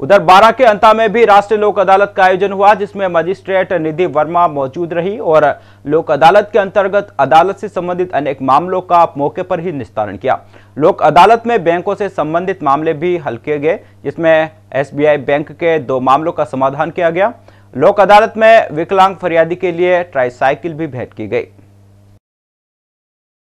उधर बारह के अंता में भी राष्ट्रीय लोक अदालत का आयोजन हुआ जिसमें मजिस्ट्रेट निधि वर्मा मौजूद रही और लोक अदालत के अंतर्गत अदालत से संबंधित अनेक मामलों का मौके पर ही निस्तारण किया लोक अदालत में बैंकों से संबंधित मामले भी हल किए गए जिसमें एसबीआई बैंक के दो मामलों का समाधान किया गया लोक अदालत में विकलांग फरियादी के लिए ट्राईसाइकिल भी भेंट की गई